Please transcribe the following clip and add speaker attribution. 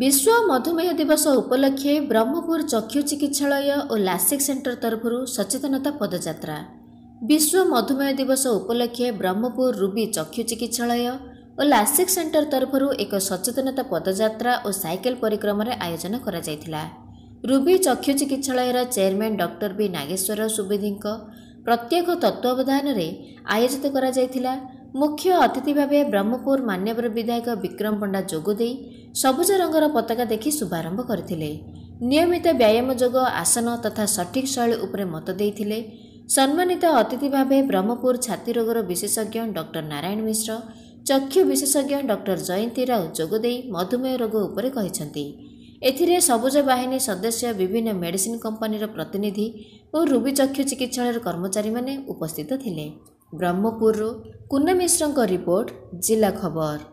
Speaker 1: ବିଶ୍ୱ ମଧୁମେହ ଦିବସ ଉପଲକ୍ଷେ ବ୍ରହ୍ମପୁର ଚକ୍ଷୁ ଚିକିତ୍ସାଳୟ ଓ ଲାସିକ୍ ସେଣ୍ଟର ତରଫରୁ ସଚେତନତା ପଦଯାତ୍ରା ବିଶ୍ୱ ମଧୁମେହ ଦିବସ ଉପଲକ୍ଷେ ବ୍ରହ୍ମପୁର ରୁବି ଚକ୍ଷୁ ଚିକିତ୍ସାଳୟ ଓ ଲାସିକ୍ ସେଣ୍ଟର ତରଫରୁ ଏକ ସଚେତନତା ପଦଯାତ୍ରା ଓ ସାଇକେଲ ପରିକ୍ରମାରେ ଆୟୋଜନ କରାଯାଇଥିଲା ରୁବି ଚକ୍ଷୁ ଚିକିତ୍ସାଳୟର ଚେୟାରମ୍ୟାନ୍ ଡକ୍ଟର ବି ନାଗେଶ୍ୱର ସୁବେଦୀଙ୍କ ପ୍ରତ୍ୟେକ ତତ୍ତ୍ୱାବଧାନରେ ଆୟୋଜିତ କରାଯାଇଥିଲା ମୁଖ୍ୟ ଅତିଥି ଭାବେ ବ୍ରହ୍ମପୁର ମାନ୍ୟବର ବିଧାୟକ ବିକ୍ରମ ପଣ୍ଡା ଯୋଗ ଦେଇ ସବୁଜ ରଙ୍ଗର ପତାକା ଦେଖି ଶୁଭାରମ୍ଭ କରିଥିଲେ ନିୟମିତ ବ୍ୟାୟାମ ଯୋଗ ଆସନ ତଥା ସଠିକ୍ ଶୈଳୀ ଉପରେ ମତ ଦେଇଥିଲେ ସମ୍ମାନିତ ଅତିଥି ଭାବେ ବ୍ରହ୍ମପୁର ଛାତି ରୋଗର ବିଶେଷଜ୍ଞ ଡକ୍ଟର ନାରାୟଣ ମିଶ୍ର ଚକ୍ଷୁ ବିଶେଷଜ୍ଞ ଡକ୍ଟର ଜୟନ୍ତୀ ରାଓ ଯୋଗ ଦେଇ ମଧୁମେହ ରୋଗ ଉପରେ କହିଛନ୍ତି ଏଥିରେ ସବୁଜ ବାହିନୀ ସଦସ୍ୟ ବିଭିନ୍ନ ମେଡିସିନ୍ କମ୍ପାନୀର ପ୍ରତିନିଧି ଓ ରୁବି ଚକ୍ଷୁ ଚିକିତ୍ସାଳୟର କର୍ମଚାରୀମାନେ ଉପସ୍ଥିତ ଥିଲେ ବ୍ରହ୍ମପୁରରୁ କୁନା ମିଶ୍ରଙ୍କ ରିପୋର୍ଟ ଜିଲ୍ଲା ଖବର